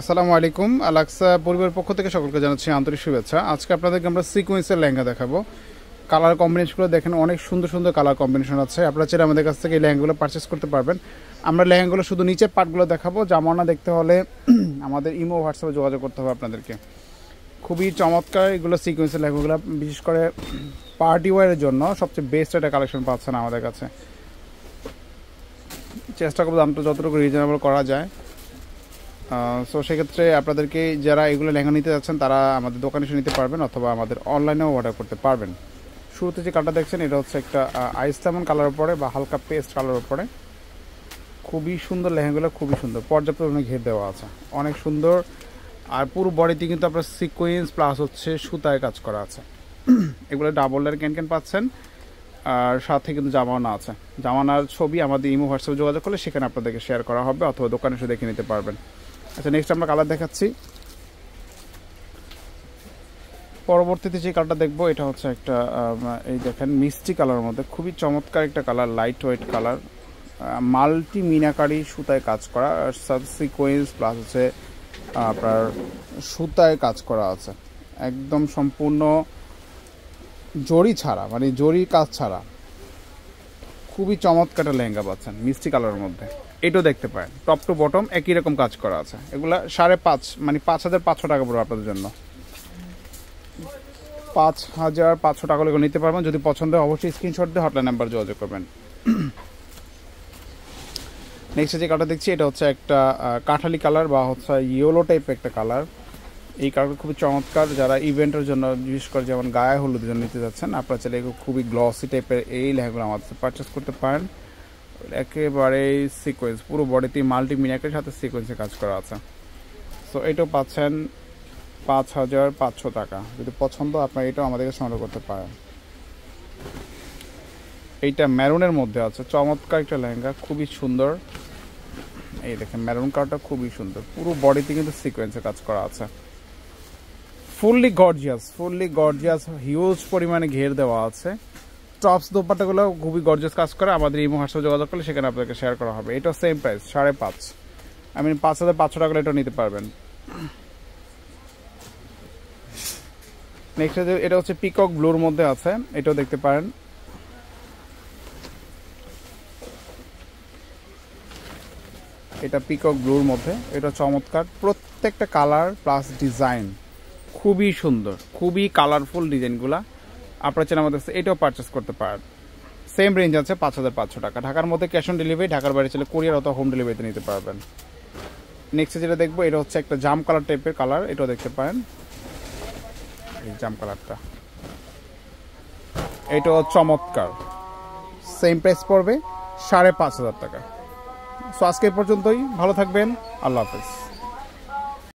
আসসালামু আলাইকুম আলাক্সা পরিবারের পক্ষ থেকে সকলকে জানাচ্ছি আন্তরিক শুভেচ্ছা আজকে আপনাদেরকে আমরা সিকোয়েন্সের লেহেঙ্গা দেখাবো কালার কম্বিনেশনগুলো দেখেন অনেক সুন্দর সুন্দর কালার কম্বিনেশন আছে আপনারা চাইলে আমাদের কাছ থেকে এই লেহেঙ্গাগুলো পারচেস করতে পারবেন আমরা লেহেঙ্গাগুলো শুধু নিচের পার্টগুলো দেখাবো জামানা দেখতে হলে আমাদের ইমো হোয়াটসঅ্যাপে যোগাযোগ করতে হবে আপনাদেরকে খুবই চমৎকার এগুলো সিকোয়েন্সের লেহেঙ্গাগুলো বিশেষ করে পার্টি ওয়ারের জন্য সবচেয়ে বেস্ট একটা কালেকশন পাচ্ছেন আমাদের কাছে চেষ্টা করবো দামটা যতটুকু রিজনেবল করা যায় সো সেক্ষেত্রে আপনাদেরকে যারা এগুলো লেহেঙ্গা নিতে যাচ্ছেন তারা আমাদের দোকানে এসে নিতে পারবেন অথবা আমাদের অনলাইনেও অর্ডার করতে পারবেন শুরুতে যে কালারটা দেখছেন এটা হচ্ছে একটা আইস লেমন কালার ওপরে বা হালকা পেস্ট কালার ওপরে খুবই সুন্দর লেহেঙ্গাগুলো খুবই সুন্দর পর্যাপ্ত পরিমাণে ঘের দেওয়া আছে অনেক সুন্দর আর পুরো বডিতে কিন্তু আপনার সিকোয়েন্স প্লাস হচ্ছে সুতায় কাজ করা আছে এগুলো ডাবল এর ক্যান ক্যান পাচ্ছেন আর সাথে কিন্তু জামানা আছে জামানার ছবি আমাদের ইমো হোয়াটসঅ্যাপে যোগাযোগ করলে সেখানে আপনাদেরকে শেয়ার করা হবে অথবা দোকানে এসে দেখে নিতে পারবেন আচ্ছা নেক্সট আমরা কালার দেখাচ্ছি পরবর্তীতে যে কালারটা দেখবো এটা হচ্ছে একটা এই দেখেন মিষ্টি কালারের মধ্যে খুবই চমৎকার একটা colour light white colour multi meenakari সুতায় কাজ করা আর সাব সিকোয়েন্স প্লাস হচ্ছে আপনার সুতায় কাজ করা আছে একদম সম্পূর্ণ জড়ি ছাড়া মানে জড়ির কাজ ছাড়া খুবই চমৎকার লেহেঙ্গা পাচ্ছেন মিষ্টি কালারের মধ্যে এটাও দেখতে পারেন টপ টু বটম একই রকম কাজ করা আছে এগুলো সাড়ে পাঁচ মানে পাঁচ হাজার পাঁচশো টাকা পড়বে আপনাদের জন্য পাঁচ হাজার পাঁচশো টাকা করে নিতে পারবেন যদি পছন্দ হয় অবশ্যই স্ক্রিনশট দিয়ে হটলাইন নাম্বার যোগাযোগ করবেন নেক্সট যে কাটা দেখছি এটা হচ্ছে একটা কাঠালি কালার বা হচ্ছে ইয়েলো টাইপের একটা কালার এই কালারটা খুবই চমৎকার যারা ইভেন্টের জন্য বিশেষ করে যেমন গায়ে হলুদের জন্য নিতে যাচ্ছেন আপনারা চাইলে খুবই গ্লসি টাইপের এই লেহাগুলো আমাদের পারচেস করতে পারেন একেবারে সিকোয়েন্স পুরো বডিতে মাল্টি মিনাকের সাথে সিকোয়েন্সে কাজ করা আছে সো এটাও পাচ্ছেন পাঁচ হাজার পাঁচশো টাকা যদি পছন্দ আপনারা এটাও আমাদেরকে সংগ্রহ করতে পারেন এইটা ম্যারুনের মধ্যে আছে চমৎকার একটা লেহেঙ্গা খুবই সুন্দর এই দেখেন ম্যারুন কালারটা খুবই সুন্দর পুরো বডিতে কিন্তু সিকোয়েন্সে কাজ করা আছে fully gorgeous fully gorgeous huge পরিমাণে ঘের দেওয়া আছে টপস দোপাটাগুলো খুবই গর্জিয়াস কাজ করে আমাদের এই হোয়াটসঅ্যাপ যোগাযোগ করলে সেখানে আপনাকে শেয়ার করা হবে এটা সেম প্রাইস সাড়ে পাঁচ আই মিন পাঁচ হাজার পাঁচশো টাকা এটা নিতে পারবেন নেক্সট এটা হচ্ছে পিকক ব্লুর মধ্যে আছে এটাও দেখতে পারেন এটা পিকক ব্লুর মধ্যে এটা চমৎকার প্রত্যেকটা কালার প্লাস ডিজাইন খুবই সুন্দর খুবই কালারফুল ডিজাইনগুলো আপনার চান আমাদের এটাও পারচেস করতে পারেন সেম রেঞ্জ আছে পাঁচ হাজার পাঁচশো টাকা ঢাকার মধ্যে ক্যাশ অন ডেলিভারি ঢাকার বাইরে চলে কুরিয়ার অথবা হোম ডেলিভারিতে নিতে পারবেন নেক্সট যেটা দেখবো এটা হচ্ছে একটা জাম কালার টাইপের কালার এটাও দেখতে পারেন এই জাম কালারটা এটাও চমৎকার সেম প্রাইস পড়বে সাড়ে পাঁচ হাজার টাকা সো আজকে পর্যন্তই ভালো থাকবেন আল্লাহ হাফেজ